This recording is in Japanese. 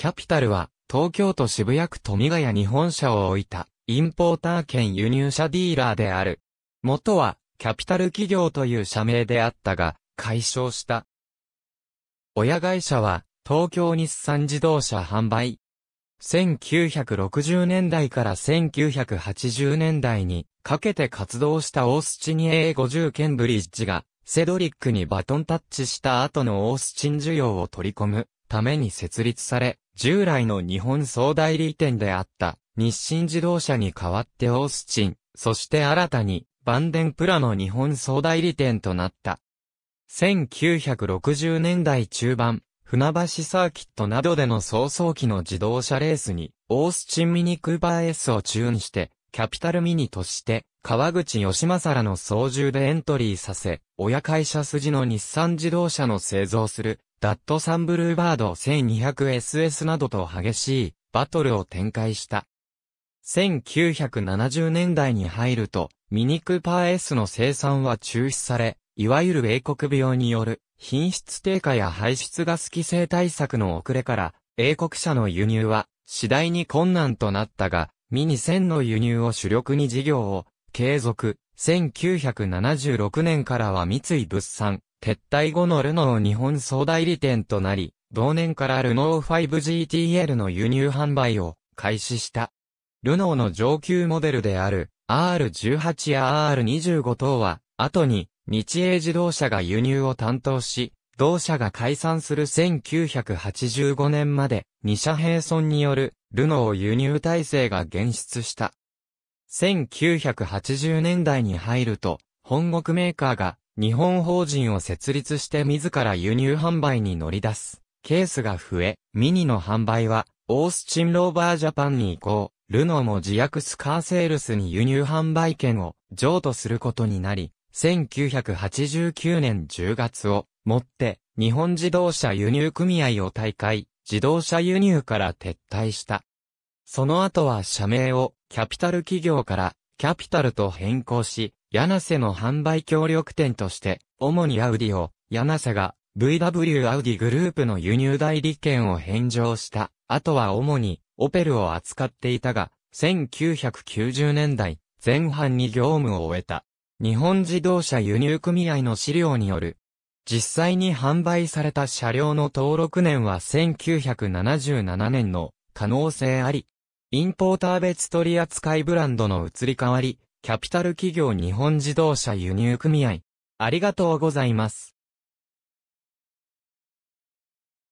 キャピタルは、東京都渋谷区富ヶ谷日本社を置いた、インポーター兼輸入車ディーラーである。元は、キャピタル企業という社名であったが、解消した。親会社は、東京日産自動車販売。1960年代から1980年代にかけて活動したオースチン A50 ケンブリッジがセドリックにバトンタッチした後のオースチン需要を取り込むために設立され、従来の日本総代理店であった日清自動車に代わってオースチン、そして新たにバンデンプラの日本総代理店となった。1960年代中盤、船橋サーキットなどでの早々期の自動車レースに、オースチンミニクーバー S をチューンして、キャピタルミニとして、川口吉政の操縦でエントリーさせ、親会社筋の日産自動車の製造するダットサンブルーバード 1200SS などと激しいバトルを展開した。1970年代に入ると、ミニクーパー S の生産は中止され、いわゆる英国病による品質低下や排出ガス規制対策の遅れから、英国車の輸入は次第に困難となったが、ミニ1000の輸入を主力に事業を継続。1976年からは三井物産、撤退後のルノー日本総代理店となり、同年からルノー 5GTL の輸入販売を開始した。ルノーの上級モデルである R18 や R25 等は、後に日英自動車が輸入を担当し、同社が解散する1985年まで二社並存によるルノー輸入体制が現出した。1980年代に入ると、本国メーカーが日本法人を設立して自ら輸入販売に乗り出す。ケースが増え、ミニの販売は、オースチンローバージャパンに移行、ルノーも自薬スカーセールスに輸入販売権を譲渡することになり、1989年10月をもって、日本自動車輸入組合を大会、自動車輸入から撤退した。その後は社名をキャピタル企業からキャピタルと変更し、柳瀬の販売協力店として、主にアウディを、柳瀬が VW アウディグループの輸入代理権を返上した。あとは主に、オペルを扱っていたが、1990年代前半に業務を終えた。日本自動車輸入組合の資料による。実際に販売された車両の登録年は1977年の可能性あり。インポーター別取扱ブランドの移り変わり、キャピタル企業日本自動車輸入組合。ありがとうございます。